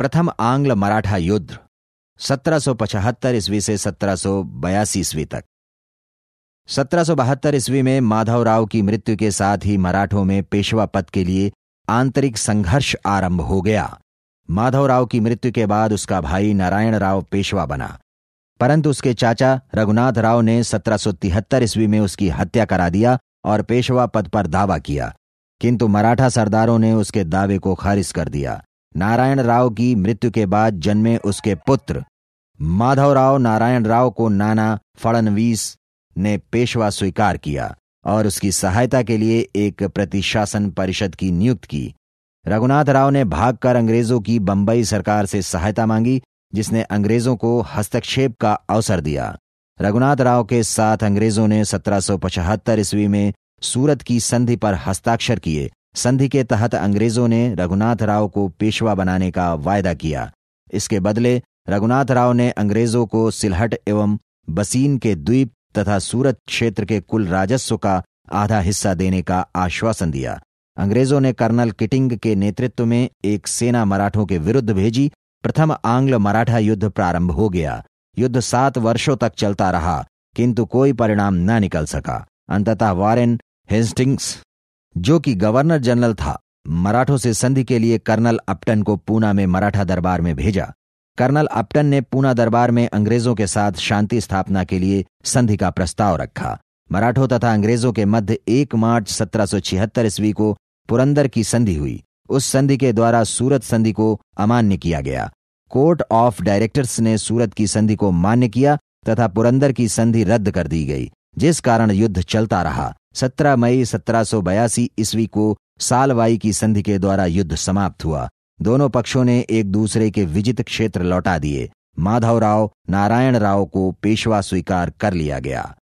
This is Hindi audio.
प्रथम आंग्ल मराठा युद्ध 1775 ईस्वी से सत्रह सौ बयासी ईस्वी तक सत्रह सौ बहत्तर ईस्वी में माधवराव की मृत्यु के साथ ही मराठों में पेशवा पद के लिए आंतरिक संघर्ष आरंभ हो गया माधवराव की मृत्यु के बाद उसका भाई नारायण राव पेशवा बना परंतु उसके चाचा रघुनाथ राव ने सत्रह सौ तिहत्तर ईस्वी में उसकी हत्या करा दिया और पेशवा पद पर दावा किया किंतु मराठा सरदारों ने उसके दावे को खारिज कर दिया नारायण राव की मृत्यु के बाद जन्मे उसके पुत्र माधवराव नारायण राव को नाना फड़नवीस ने पेशवा स्वीकार किया और उसकी सहायता के लिए एक प्रतिशासन परिषद की नियुक्त की रघुनाथ राव ने भागकर अंग्रेजों की बंबई सरकार से सहायता मांगी जिसने अंग्रेजों को हस्तक्षेप का अवसर दिया रघुनाथ राव के साथ अंग्रेजों ने 1775 ईस्वी में सूरत की संधि पर हस्ताक्षर किए संधि के तहत अंग्रेजों ने रघुनाथ राव को पेशवा बनाने का वायदा किया इसके बदले रघुनाथ राव ने अंग्रेजों को सिलहट एवं बसीन के द्वीप तथा सूरत क्षेत्र के कुल राजस्व का आधा हिस्सा देने का आश्वासन दिया अंग्रेजों ने कर्नल किटिंग के नेतृत्व में एक सेना मराठों के विरुद्ध भेजी प्रथम आंग्ल मराठा युद्ध प्रारंभ हो गया युद्ध सात वर्षों तक चलता रहा किंतु कोई परिणाम न निकल सका अंततः वारेन हेस्टिंग्स जो कि गवर्नर जनरल था मराठों से संधि के लिए कर्नल अपटन को पूना में मराठा दरबार में भेजा कर्नल अपटन ने पूना दरबार में अंग्रेजों के साथ शांति स्थापना के लिए संधि का प्रस्ताव रखा मराठों तथा अंग्रेजों के मध्य 1 मार्च 1776 ईस्वी को पुरंदर की संधि हुई उस संधि के द्वारा सूरत संधि को अमान्य किया गया कोर्ट ऑफ डायरेक्टर्स ने सूरत की संधि को मान्य किया तथा पुरंदर की संधि रद्द कर दी गई जिस कारण युद्ध चलता रहा सत्रह मई सत्रह सौ बयासी ईस्वी को सालवाई की संधि के द्वारा युद्ध समाप्त हुआ दोनों पक्षों ने एक दूसरे के विजित क्षेत्र लौटा दिए माधव राव नारायण राव को पेशवा स्वीकार कर लिया गया